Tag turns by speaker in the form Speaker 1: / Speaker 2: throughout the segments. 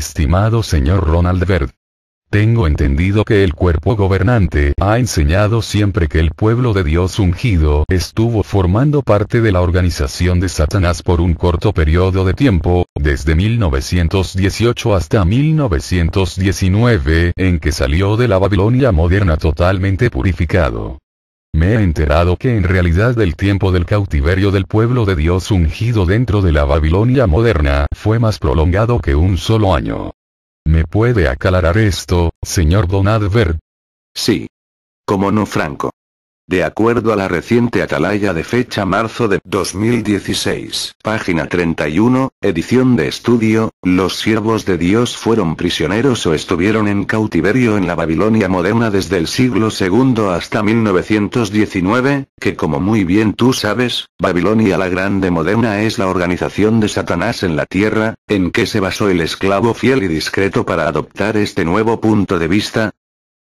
Speaker 1: estimado señor Ronald Byrd. Tengo entendido que el cuerpo gobernante ha enseñado siempre que el pueblo de Dios ungido estuvo formando parte de la organización de Satanás por un corto periodo de tiempo, desde 1918 hasta 1919, en que salió de la Babilonia moderna totalmente purificado. Me he enterado que en realidad el tiempo del cautiverio del pueblo de Dios ungido dentro de la Babilonia moderna fue más prolongado que un solo año. ¿Me
Speaker 2: puede aclarar esto, señor Don Sí. Como no, Franco? De acuerdo a la reciente Atalaya de fecha marzo de 2016, página 31, edición de estudio, los siervos de Dios fueron prisioneros o estuvieron en cautiverio en la Babilonia moderna desde el siglo II hasta 1919, que como muy bien tú sabes, Babilonia la Grande moderna es la organización de Satanás en la tierra, en que se basó el esclavo fiel y discreto para adoptar este nuevo punto de vista,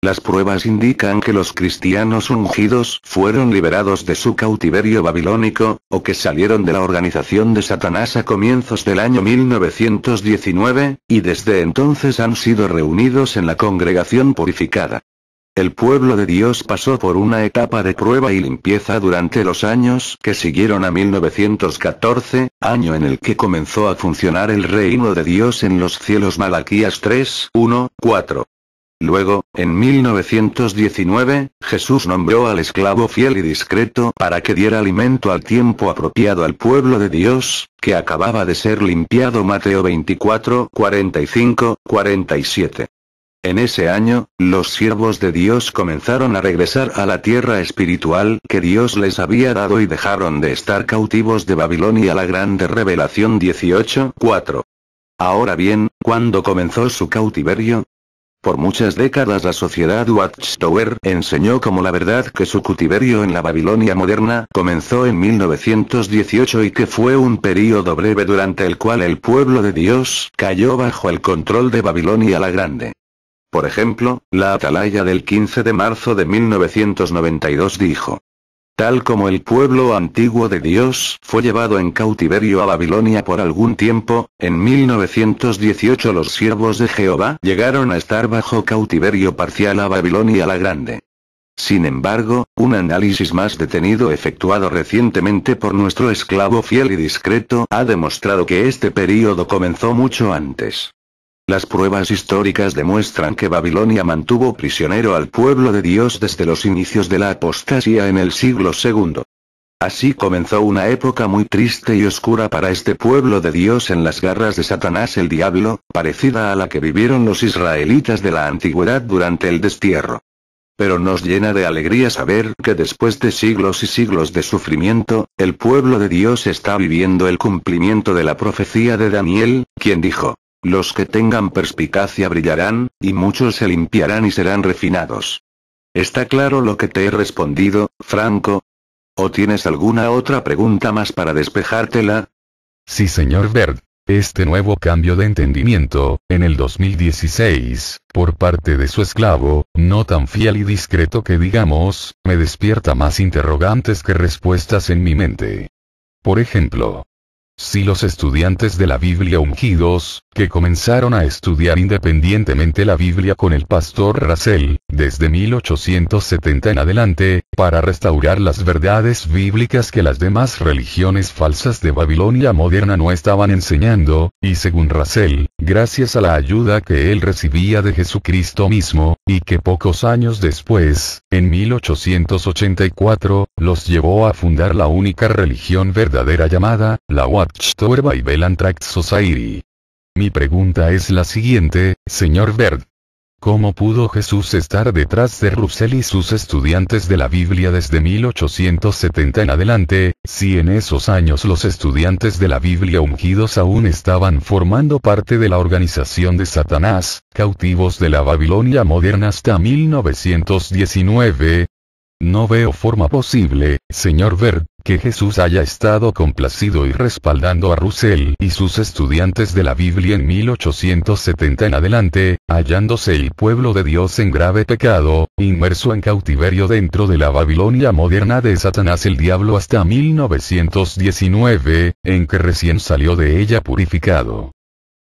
Speaker 2: las pruebas indican que los cristianos ungidos fueron liberados de su cautiverio babilónico, o que salieron de la organización de Satanás a comienzos del año 1919, y desde entonces han sido reunidos en la congregación purificada. El pueblo de Dios pasó por una etapa de prueba y limpieza durante los años que siguieron a 1914, año en el que comenzó a funcionar el reino de Dios en los cielos Malaquías 3, 1, 4. Luego, en 1919, Jesús nombró al esclavo fiel y discreto para que diera alimento al tiempo apropiado al pueblo de Dios, que acababa de ser limpiado Mateo 24, 45, 47. En ese año, los siervos de Dios comenzaron a regresar a la tierra espiritual que Dios les había dado y dejaron de estar cautivos de Babilonia la grande revelación 4. Ahora bien, cuando comenzó su cautiverio, por muchas décadas la sociedad Watchtower enseñó como la verdad que su cutiverio en la Babilonia moderna comenzó en 1918 y que fue un período breve durante el cual el pueblo de Dios cayó bajo el control de Babilonia la Grande. Por ejemplo, la atalaya del 15 de marzo de 1992 dijo, Tal como el pueblo antiguo de Dios fue llevado en cautiverio a Babilonia por algún tiempo, en 1918 los siervos de Jehová llegaron a estar bajo cautiverio parcial a Babilonia la Grande. Sin embargo, un análisis más detenido efectuado recientemente por nuestro esclavo fiel y discreto ha demostrado que este período comenzó mucho antes. Las pruebas históricas demuestran que Babilonia mantuvo prisionero al pueblo de Dios desde los inicios de la apostasía en el siglo II. Así comenzó una época muy triste y oscura para este pueblo de Dios en las garras de Satanás el diablo, parecida a la que vivieron los israelitas de la antigüedad durante el destierro. Pero nos llena de alegría saber que después de siglos y siglos de sufrimiento, el pueblo de Dios está viviendo el cumplimiento de la profecía de Daniel, quien dijo, los que tengan perspicacia brillarán, y muchos se limpiarán y serán refinados. ¿Está claro lo que te he respondido, Franco? ¿O tienes alguna otra pregunta más para despejártela?
Speaker 1: Sí, señor Verd. Este nuevo cambio de entendimiento, en el 2016, por parte de su esclavo, no tan fiel y discreto que digamos, me despierta más interrogantes que respuestas en mi mente. Por ejemplo, si los estudiantes de la Biblia ungidos, que comenzaron a estudiar independientemente la Biblia con el pastor Rassel, desde 1870 en adelante, para restaurar las verdades bíblicas que las demás religiones falsas de Babilonia moderna no estaban enseñando, y según Rassel, gracias a la ayuda que él recibía de Jesucristo mismo, y que pocos años después, en 1884, los llevó a fundar la única religión verdadera llamada, la Watchtower Bible and Tract Society. Mi pregunta es la siguiente, señor Bert. ¿Cómo pudo Jesús estar detrás de Russell y sus estudiantes de la Biblia desde 1870 en adelante, si en esos años los estudiantes de la Biblia ungidos aún estaban formando parte de la organización de Satanás, cautivos de la Babilonia moderna hasta 1919, no veo forma posible, señor Ver, que Jesús haya estado complacido y respaldando a Russell y sus estudiantes de la Biblia en 1870 en adelante, hallándose el pueblo de Dios en grave pecado, inmerso en cautiverio dentro de la Babilonia moderna de Satanás el diablo hasta 1919, en que recién salió de ella purificado.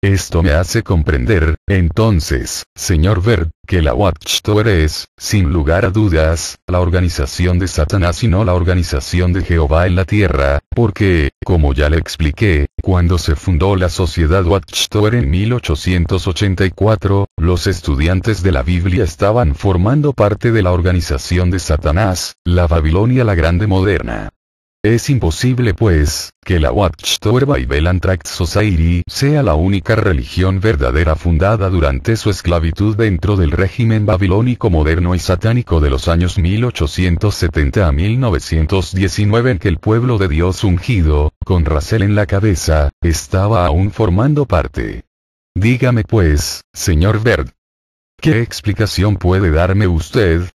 Speaker 1: Esto me hace comprender, entonces, señor Ver, que la Watchtower es, sin lugar a dudas, la organización de Satanás y no la organización de Jehová en la tierra, porque, como ya le expliqué, cuando se fundó la sociedad Watchtower en 1884, los estudiantes de la Biblia estaban formando parte de la organización de Satanás, la Babilonia la Grande Moderna. Es imposible pues, que la Watchtower Bible Tract Society sea la única religión verdadera fundada durante su esclavitud dentro del régimen babilónico moderno y satánico de los años 1870 a 1919 en que el pueblo de Dios ungido, con rasel en la cabeza, estaba aún formando parte. Dígame pues, señor Verd, ¿Qué explicación puede darme usted,